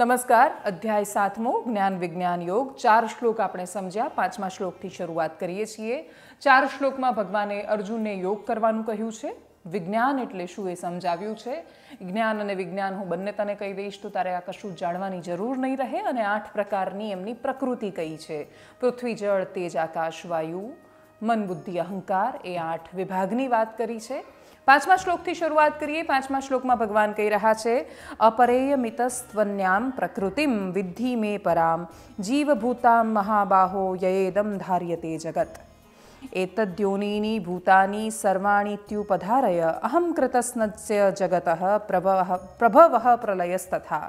નમસ્કાર અધ્યાય સાતમો જ્ઞાન વિજ્ઞાન યોગ ચાર શ્લોક આપણે સમજ્યા પાંચમા શ્લોકથી શરૂઆત કરીએ છીએ ચાર શ્લોકમાં ભગવાને અર્જુનને યોગ કરવાનું કહ્યું છે વિજ્ઞાન એટલે શું એ સમજાવ્યું છે જ્ઞાન અને વિજ્ઞાન હું બંને તને કહી દઈશ તો તારે આ કશું જાણવાની જરૂર નહીં રહે અને આઠ પ્રકારની એમની પ્રકૃતિ કઈ છે પૃથ્વી જળ તેજ આકાશ વાયુ મન બુદ્ધિ અહંકાર એ આઠ વિભાગની વાત કરી છે પાંચમા શ્લોકથી શરૂઆત કરીએ પાંચમા શ્લોકમાં ભગવાન કહી રહ્યા છે અપરેય મિતસ્ત્વન્યામ પ્રકૃતિમ વિદ્ધિ મે પરામ જીવભૂતામ મહાબાહો યયેદમ ધાર્યતે જગત એતદ્યોનીની ભૂતાની સર્વાણીત્યુપધારય અહમ કૃતસ્નસ્ય જગત પ્રભવ પ્રભવ પ્રલયસ્તથા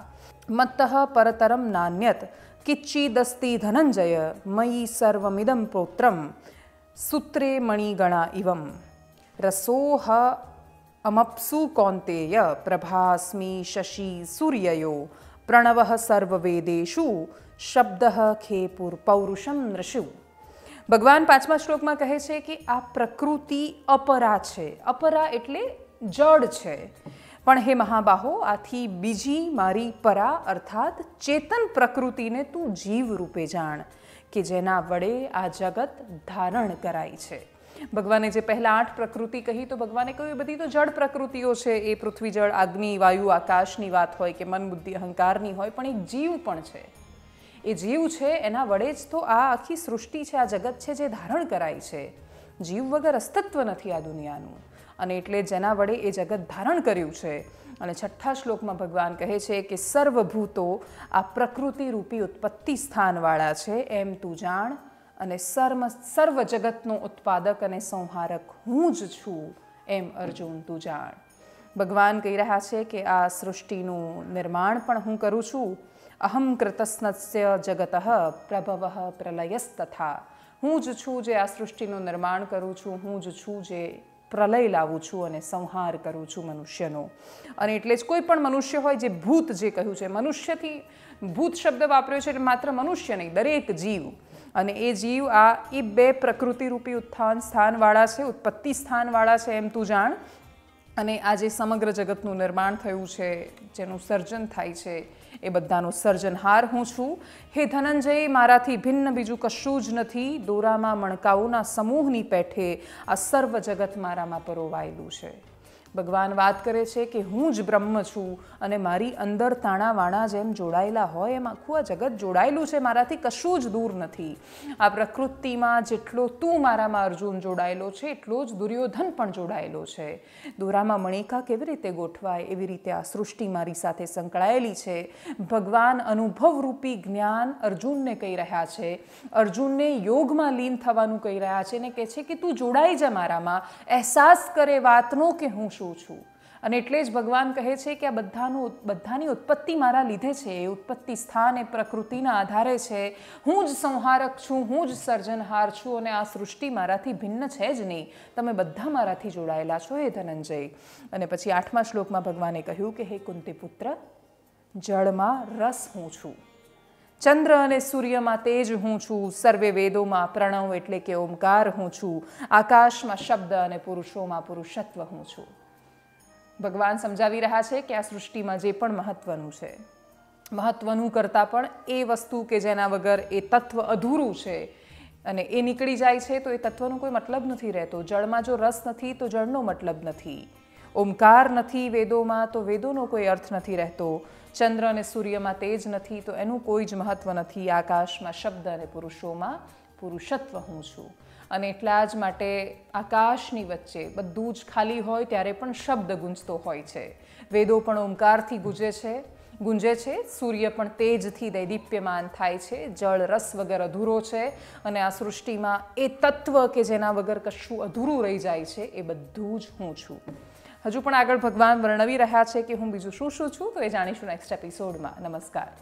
મત્ત પરતરમ નાન્યત કિચ્ચિદસ્તિ ધનંજય મયી સર્વમિદમ પોત્રમ સૂત્રે મણિગણા ઇવમ રસોહ અમપ્સુ કૌંતેય પ્રભાસ્મી શશી સૂર્યયો પ્રણવ સર્વવેદેશુ શબ્દઃ ખેપુર પૌરુષમ નૃષુ ભગવાન પાંચમા શ્લોકમાં કહે છે કે આ પ્રકૃતિ અપરા છે અપરા એટલે જડ છે પણ હે મહાબાહો આથી બીજી મારી પરા અર્થાત ચેતન પ્રકૃતિને તું જીવ રૂપે જાણ કે જેના વડે આ જગત ધારણ કરાય છે ભગવાને જે પહેલાં આઠ પ્રકૃતિ કહી તો ભગવાને કહ્યું એ બધી તો જળ પ્રકૃતિઓ છે એ પૃથ્વી જળ અગ્નિ વાયુ આકાશની વાત હોય કે મન બુદ્ધિ અહંકારની હોય પણ એક જીવ પણ છે એ જીવ છે એના વડે જ તો આ આખી સૃષ્ટિ છે આ જગત છે જે ધારણ કરાય છે જીવ વગર અસ્તિત્વ નથી આ દુનિયાનું અને એટલે જેના વડે એ જગત ધારણ કર્યું છે અને છઠ્ઠા શ્લોકમાં ભગવાન કહે છે કે સર્વભૂતો આ પ્રકૃતિ રૂપી ઉત્પત્તિ સ્થાનવાળા છે એમ તું જાણ અને સર્મ સર્વ જગતનો ઉત્પાદક અને સંહારક હું જ છું એમ અર્જુન તું જાણ ભગવાન કહી રહ્યા છે કે આ સૃષ્ટિનું નિર્માણ પણ હું કરું છું અહમ કૃતસ્નસ્ય જગત પ્રભવ પ્રલયસ્તથા હું જ છું જે આ સૃષ્ટિનું નિર્માણ કરું છું હું જ છું જે પ્રલય લાવું છું અને સંહાર કરું છું મનુષ્યનો અને એટલે જ કોઈ પણ મનુષ્ય હોય જે ભૂત જે કહ્યું છે મનુષ્યથી ભૂત શબ્દ વાપર્યો છે એટલે માત્ર મનુષ્ય નહીં દરેક જીવ અને એ જીવ આ એ બે પ્રકૃતિરૂપી ઉત્થાન સ્થાનવાળા છે ઉત્પત્તિ સ્થાનવાળા છે એમ તું જાણ અને આ જે સમગ્ર જગતનું નિર્માણ થયું છે જેનું સર્જન થાય છે એ બધાનો સર્જનહાર હું છું હે ધનંજય મારાથી ભિન્ન બીજું કશું જ નથી દોરામાં મણકાઓના સમૂહની પેઠે આ સર્વ જગત મારામાં પરોવાયેલું છે ભગવાન વાત કરે છે કે હું જ બ્રહ્મ છું અને મારી અંદર તાણાવાણા જેમ જોડાયેલા હોય એમ આખું આ જગત જોડાયેલું છે મારાથી કશું જ દૂર નથી આ પ્રકૃતિમાં જેટલો તું મારામાં અર્જુન જોડાયેલો છે એટલો જ દુર્યોધન પણ જોડાયેલો છે દોરામાં મણિકા કેવી રીતે ગોઠવાય એવી રીતે આ સૃષ્ટિ મારી સાથે સંકળાયેલી છે ભગવાન અનુભવરૂપી જ્ઞાન અર્જુનને કહી રહ્યા છે અર્જુનને યોગમાં લીન થવાનું કહી રહ્યા છે ને કહે છે કે તું જોડાઈ જ મારામાં અહેસાસ કરે વાતનો કે હું શું શું છું અને એટલે જ ભગવાન કહે છે કે આ બધાનું બધાની ઉત્પત્તિ મારા લીધે છે એ ઉત્પત્તિ સ્થાન એ પ્રકૃતિના આધારે છે હું જ સંહારક છું હું જ સર્જનહાર છું અને આ સૃષ્ટિ મારાથી ભિન્ન છે જ નહીં તમે બધા મારાથી જોડાયેલા છો હે ધનંજય અને પછી આઠમા શ્લોકમાં ભગવાને કહ્યું કે હે કુંતીપુત્ર જળમાં રસ હું છું ચંદ્ર અને સૂર્યમાં તેજ હું છું સર્વે વેદોમાં પ્રણવ એટલે કે ઓમકાર હું છું આકાશમાં શબ્દ અને પુરુષોમાં પુરુષત્વ હું છું ભગવાન સમજાવી રહ્યા છે કે આ સૃષ્ટિમાં જે પણ મહત્ત્વનું છે મહત્ત્વનું કરતાં પણ એ વસ્તુ કે જેના વગર એ તત્વ અધૂરું છે અને એ નીકળી જાય છે તો એ તત્વનો કોઈ મતલબ નથી રહેતો જળમાં જો રસ નથી તો જળનો મતલબ નથી ઓમકાર નથી વેદોમાં તો વેદોનો કોઈ અર્થ નથી રહેતો ચંદ્ર અને સૂર્યમાં તેજ નથી તો એનું કોઈ જ મહત્ત્વ નથી આકાશમાં શબ્દ અને પુરુષોમાં પુરુષત્વ હું છું અને એટલા જ માટે આકાશની વચ્ચે બધું જ ખાલી હોય ત્યારે પણ શબ્દ ગુંજતો હોય છે વેદો પણ ઓમકારથી ગુજે છે ગુંજે છે સૂર્ય પણ તેજથી દૈદીપ્યમાન થાય છે જળ રસ વગર અધૂરો છે અને આ સૃષ્ટિમાં એ તત્વ કે જેના વગર કશું અધૂરું રહી જાય છે એ બધું જ હું છું હજુ પણ આગળ ભગવાન વર્ણવી રહ્યા છે કે હું બીજું શું શું છું તો એ જાણીશું નેક્સ્ટ એપિસોડમાં નમસ્કાર